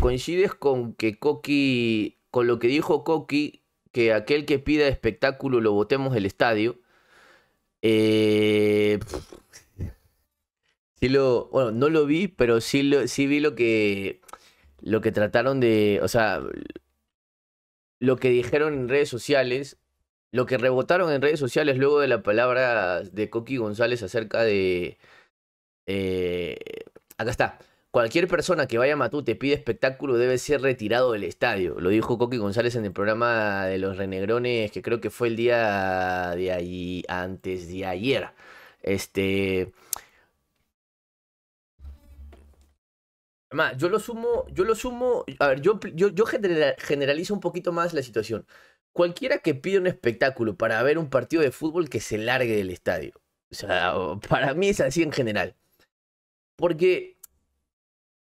¿coincides con que Coqui, con lo que dijo Coqui, que aquel que pida espectáculo lo votemos del estadio? Eh, sí lo, bueno, no lo vi, pero sí, lo, sí vi lo que, lo que trataron de, o sea, lo que dijeron en redes sociales, lo que rebotaron en redes sociales luego de la palabra de Coqui González acerca de... Eh, acá está Cualquier persona que vaya a Matute pide espectáculo debe ser retirado del estadio. Lo dijo Coqui González en el programa de los Renegrones, que creo que fue el día de ahí, antes de ayer. Este. yo lo sumo, yo lo sumo, a ver, yo, yo, yo generalizo un poquito más la situación. Cualquiera que pida un espectáculo para ver un partido de fútbol que se largue del estadio. O sea, para mí es así en general. Porque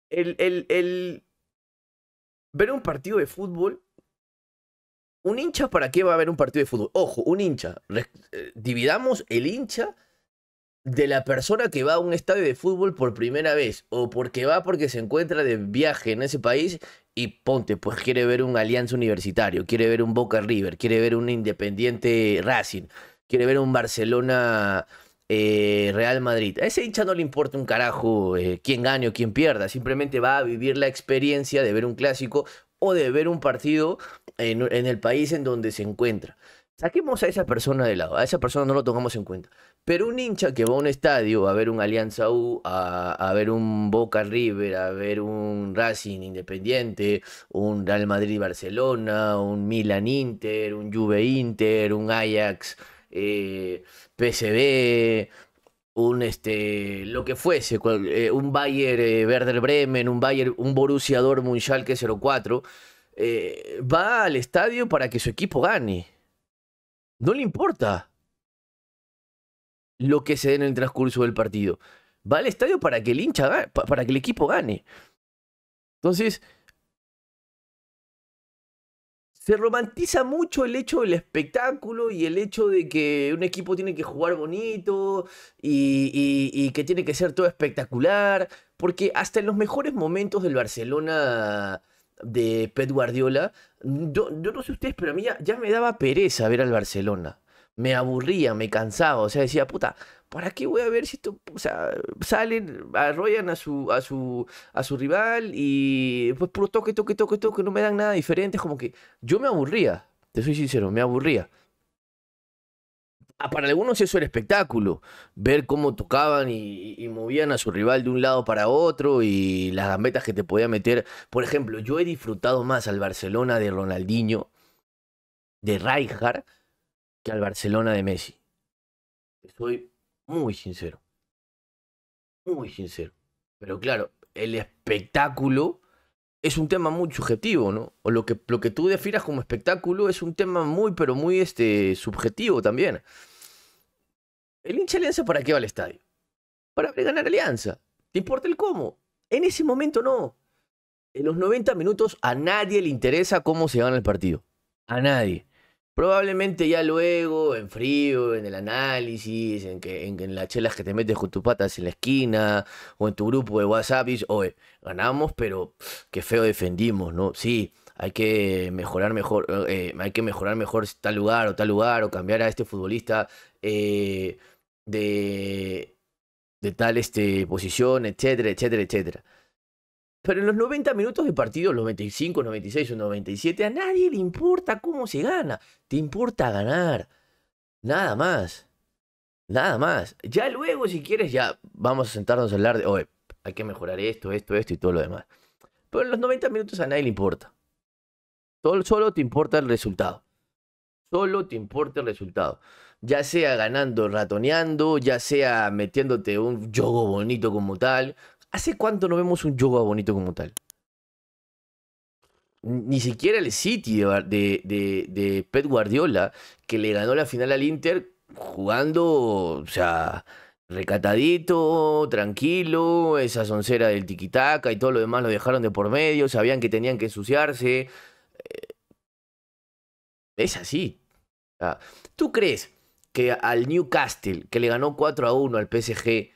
el, el, el ver un partido de fútbol ¿Un hincha para qué va a ver un partido de fútbol? Ojo, un hincha. Eh, dividamos el hincha de la persona que va a un estadio de fútbol por primera vez o porque va porque se encuentra de viaje en ese país y ponte, pues quiere ver un Alianza Universitario, quiere ver un Boca River, quiere ver un Independiente Racing, quiere ver un Barcelona eh, Real Madrid. A ese hincha no le importa un carajo eh, quién gane o quién pierda, simplemente va a vivir la experiencia de ver un clásico o de ver un partido en, el país en donde se encuentra. Saquemos a esa persona de lado, a esa persona no lo tomamos en cuenta. Pero un hincha que va a un estadio a ver un Alianza U, a, a ver un Boca River, a ver un Racing Independiente, un Real Madrid Barcelona, un Milan Inter, un Juve Inter, un Ajax eh, un este lo que fuese, eh, un Bayer Verder eh, Werder Bremen, un Bayer, un Borussia Dortmund Schalke 04, eh, va al estadio para que su equipo gane. No le importa lo que se dé en el transcurso del partido. Va al estadio para que el hincha para que el equipo gane. Entonces, se romantiza mucho el hecho del espectáculo y el hecho de que un equipo tiene que jugar bonito y, que tiene que ser todo espectacular, porque hasta en los mejores momentos del Barcelona de Pep Guardiola, yo, no sé ustedes, pero a mí ya, me daba pereza ver al Barcelona me aburría, me cansaba, o sea, decía, puta, ¿para qué voy a ver si esto, o sea, salen, arrollan a su, a su, a su rival y pues puro toque, toque, toque, toque, no me dan nada diferente, es como que yo me aburría, te soy sincero, me aburría. Ah, para algunos eso era espectáculo, ver cómo tocaban y, movían a su rival de un lado para otro y las gambetas que te podía meter. Por ejemplo, yo he disfrutado más al Barcelona de Ronaldinho, de Rijkaard, que al Barcelona de Messi. Estoy muy sincero. Muy sincero. Pero claro, el espectáculo es un tema muy subjetivo, ¿no? O lo que, lo que tú definas como espectáculo es un tema muy, pero muy este, subjetivo también. ¿El hincha alianza para qué va al estadio? Para ganar alianza. ¿Te importa el cómo? En ese momento no. En los 90 minutos a nadie le interesa cómo se gana el partido. A nadie. Probablemente ya luego, en frío, en el análisis, en, que, en, las chelas que te metes con tus patas en la esquina, o en tu grupo de WhatsApp, ganamos, pero qué feo defendimos, ¿no? Sí, hay que mejorar mejor, eh, hay que mejorar mejor tal lugar o tal lugar, o cambiar a este futbolista eh, de, de tal este, posición, etcétera, etcétera, etcétera. Pero en los 90 minutos de partido, los 95, 96 o 97, a nadie le importa cómo se gana. Te importa ganar. Nada más. Nada más. Ya luego, si quieres, ya vamos a sentarnos a hablar de, oye, hay que mejorar esto, esto, esto y todo lo demás. Pero en los 90 minutos a nadie le importa. Solo, solo te importa el resultado. Solo te importa el resultado. Ya sea ganando, ratoneando, ya sea metiéndote un juego bonito como tal, ¿Hace cuánto no vemos un yoga bonito como tal? Ni siquiera el City de, Pet Guardiola, que le ganó la final al Inter jugando, o sea, recatadito, tranquilo, esa soncera del tiquitaca y todo lo demás lo dejaron de por medio, sabían que tenían que ensuciarse. Eh, es así. ¿Tú crees que al Newcastle, que le ganó 4 a 1 al PSG,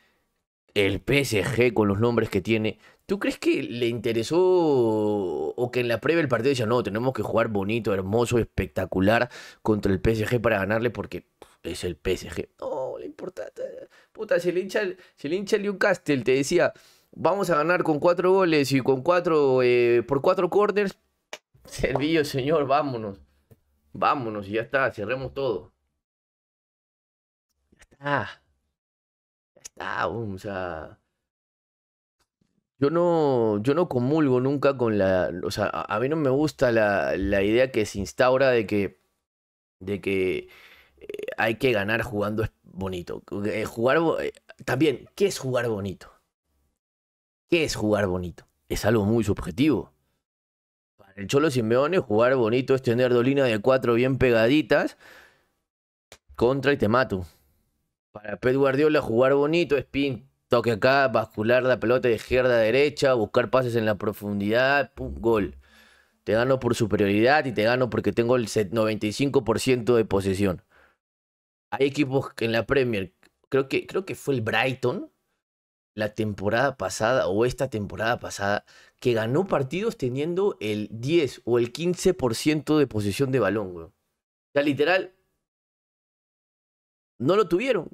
el PSG con los nombres que tiene, ¿tú crees que le interesó o que en la previa el partido decía, no, tenemos que jugar bonito, hermoso, espectacular contra el PSG para ganarle porque es el PSG? No, le importa. Puta, si el hincha, si el Newcastle te decía, vamos a ganar con cuatro goles y con cuatro, eh, por cuatro corners, servillo señor, vámonos. Vámonos y ya está, cerremos todo. Ya está. O sea, yo no, yo no comulgo nunca con la, o sea, a, mí no me gusta la, la, idea que se instaura de que, de que eh, hay que ganar jugando es bonito. Eh, jugar, eh, también, ¿qué es jugar bonito? ¿Qué es jugar bonito? Es algo muy subjetivo. Para el Cholo Simeone, jugar bonito es tener líneas de cuatro bien pegaditas contra y te mato. Para Pep Guardiola jugar bonito, spin, toque acá, bascular la pelota de izquierda a derecha, buscar pases en la profundidad, pum, gol. Te gano por superioridad y te gano porque tengo el 95% de posesión. Hay equipos que en la Premier, creo que, creo que fue el Brighton la temporada pasada o esta temporada pasada, que ganó partidos teniendo el 10 o el 15% de posesión de balón, O sea, literal, no lo tuvieron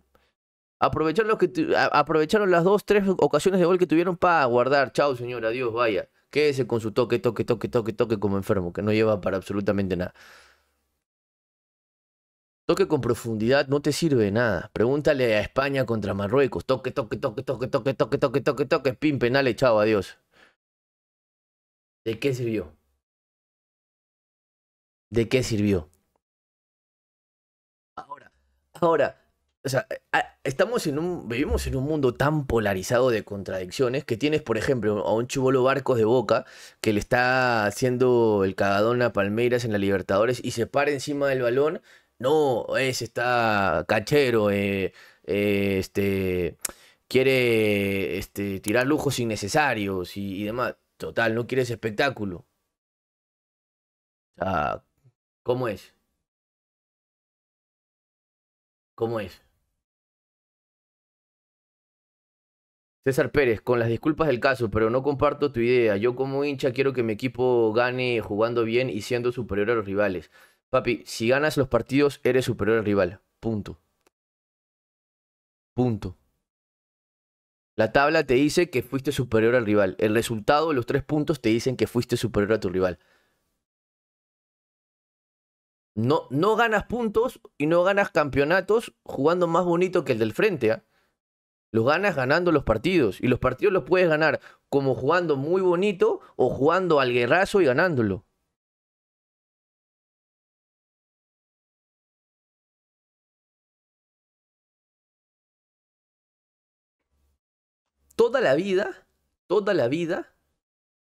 que aprovecharon las dos, tres ocasiones de gol que tuvieron para guardar. Chao, señor, adiós, vaya. Quédese con su toque, toque, toque, toque, toque como enfermo, que no lleva para absolutamente nada. Toque con profundidad no te sirve de nada. Pregúntale a España contra Marruecos. Toque, toque, toque, toque, toque, toque, toque, toque, toque, pin, penal, chao, adiós. ¿De qué sirvió? ¿De qué sirvió? Ahora, ahora, o sea, eh, ah, estamos en un, vivimos en un mundo tan polarizado de contradicciones que tienes, por ejemplo, a un chubolo Barcos de Boca que le está haciendo el cagadón a Palmeiras en la Libertadores y se para encima del balón. No, es, está cachero, eh, eh, este, quiere este, tirar lujos innecesarios y, demás. Total, no quieres espectáculo. O ¿cómo es? ¿Cómo es? César Pérez, con las disculpas del caso, pero no comparto tu idea. Yo como hincha quiero que mi equipo gane jugando bien y siendo superior a los rivales. Papi, si ganas los partidos, eres superior al rival. Punto. Punto. La tabla te dice que fuiste superior al rival. El resultado, los tres puntos, te dicen que fuiste superior a tu rival. No, no ganas puntos y no ganas campeonatos jugando más bonito que el del frente. ¿eh? Los ganas ganando los partidos. Y los partidos los puedes ganar como jugando muy bonito o jugando al guerrazo y ganándolo. Toda la vida, toda la vida,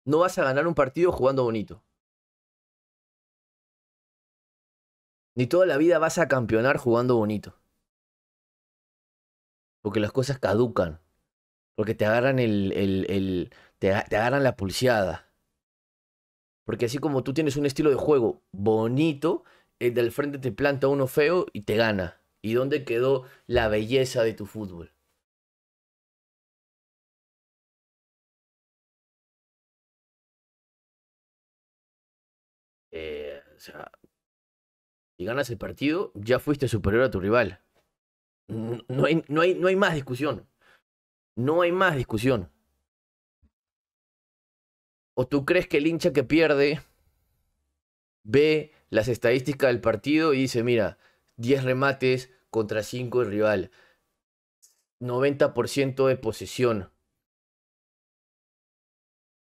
no vas a ganar un partido jugando bonito. Ni toda la vida vas a campeonar jugando bonito porque las cosas caducan, porque te agarran el, te, agarran la pulseada. Porque así como tú tienes un estilo de juego bonito, el del frente te planta uno feo y te gana. ¿Y dónde quedó la belleza de tu fútbol? Eh, si ganas el partido, ya fuiste superior a tu rival. No hay, no, hay, no hay más discusión. No hay más discusión. ¿O tú crees que el hincha que pierde ve las estadísticas del partido y dice, mira, 10 remates contra 5 el rival, 90% de posesión,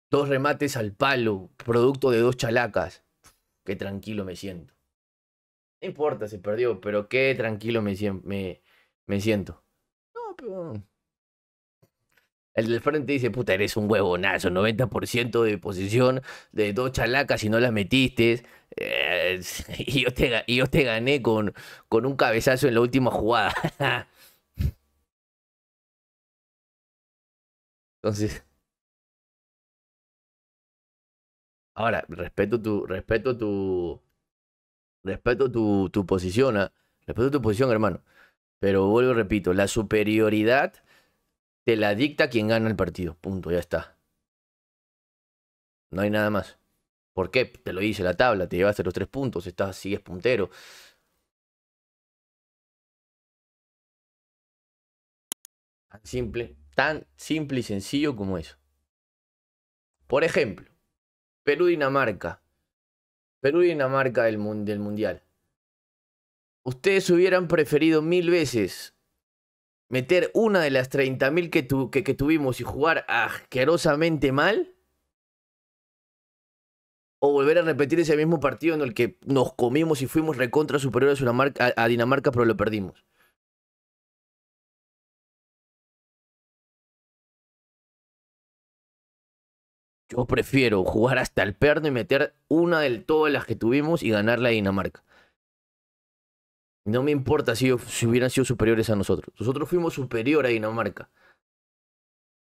dos remates al palo, producto de dos chalacas? Qué tranquilo me siento. No importa, se perdió, pero qué tranquilo me, siento. Me siento. No, pero... El del frente dice, puta, eres un huevonazo, 90% de posición de dos chalacas y no las metiste. Eh, y, yo te, gané con, un cabezazo en la última jugada. Entonces... Ahora, respeto tu, respeto tu, respeto tu, tu posición, ¿ah? respeto tu posición, hermano. Pero vuelvo y repito, la superioridad te la dicta quien gana el partido. Punto, ya está. No hay nada más. ¿Por qué? Te lo dice la tabla, te llevaste los tres puntos, estás, sigues puntero. Tan simple, tan simple y sencillo como eso. Por ejemplo, Perú-Dinamarca. Perú-Dinamarca del, del Mundial ustedes hubieran preferido mil veces meter una de las 30.000 que, que, tuvimos y jugar asquerosamente mal? ¿O volver a repetir ese mismo partido en el que nos comimos y fuimos recontra superiores a, a, Dinamarca, pero lo perdimos? Yo prefiero jugar hasta el perno y meter una de todas las que tuvimos y ganar la Dinamarca. No me importa si, hubieran sido superiores a nosotros. Nosotros fuimos superior a Dinamarca.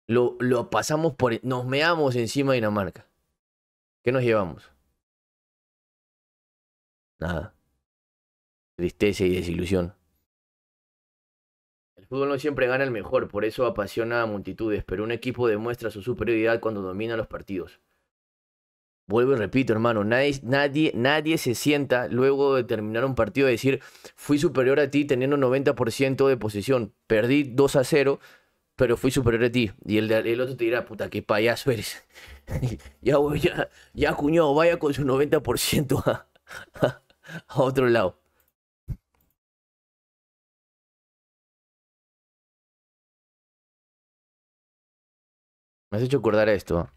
Lo, lo pasamos por... Nos meamos encima de Dinamarca. ¿Qué nos llevamos? Nada. Tristeza y desilusión. El fútbol no siempre gana el mejor, por eso apasiona a multitudes, pero un equipo demuestra su superioridad cuando domina los partidos. Vuelvo y repito, hermano, nadie, nadie, nadie se sienta luego de terminar un partido a decir, fui superior a ti teniendo 90% de posición, perdí 2 a 0, pero fui superior a ti. Y el, otro te dirá, puta, qué payaso eres. ya, ya, ya, cuñado, vaya con su 90% a, a otro lado. Me has hecho acordar esto. ¿ah?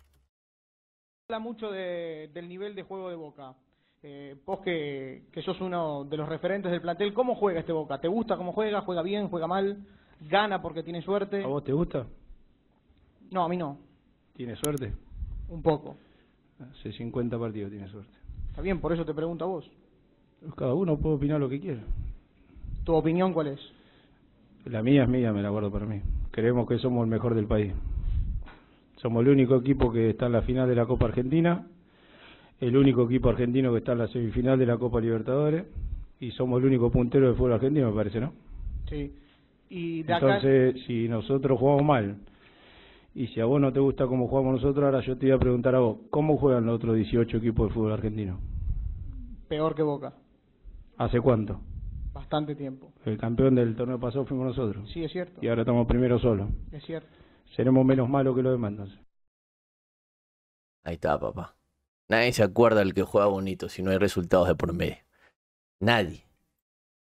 habla mucho de, del nivel de juego de Boca. Eh, vos que, que, sos uno de los referentes del plantel, ¿cómo juega este Boca? ¿Te gusta cómo juega? ¿Juega bien? ¿Juega mal? ¿Gana porque tiene suerte? ¿A vos te gusta? No, a mí no. ¿Tiene suerte? Un poco. Hace 50 partidos tiene suerte. Está bien, por eso te pregunto a vos. Cada uno puede opinar lo que quiera. ¿Tu opinión cuál es? La mía es mía, me la guardo para mí. Creemos que somos el mejor del país. Somos el único equipo que está en la final de la Copa Argentina, el único equipo argentino que está en la semifinal de la Copa Libertadores y somos el único puntero del fútbol argentino, me parece, ¿no? Sí. Y Entonces, si nosotros jugamos mal y si a vos no te gusta cómo jugamos nosotros, ahora yo te voy a preguntar a vos, ¿cómo juegan los otros 18 equipos de fútbol argentino? Peor que Boca. ¿Hace cuánto? Bastante tiempo. El campeón del torneo pasado fuimos nosotros. Sí, es cierto. Y ahora estamos primero solo. Es cierto seremos menos malos que los demás Ahí está, papá. Nadie se acuerda del que juega bonito si no hay resultados de por medio. Nadie.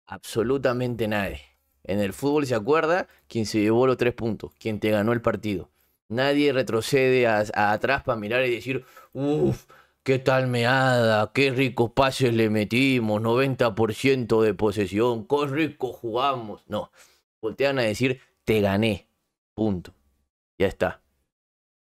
Absolutamente nadie. En el fútbol se acuerda quien se llevó los tres puntos, quien te ganó el partido. Nadie retrocede a, atrás para mirar y decir, uff, qué tal meada, qué ricos pases le metimos, 90% de posesión, qué rico jugamos. No, voltean a decir, te gané, punto. Ya está.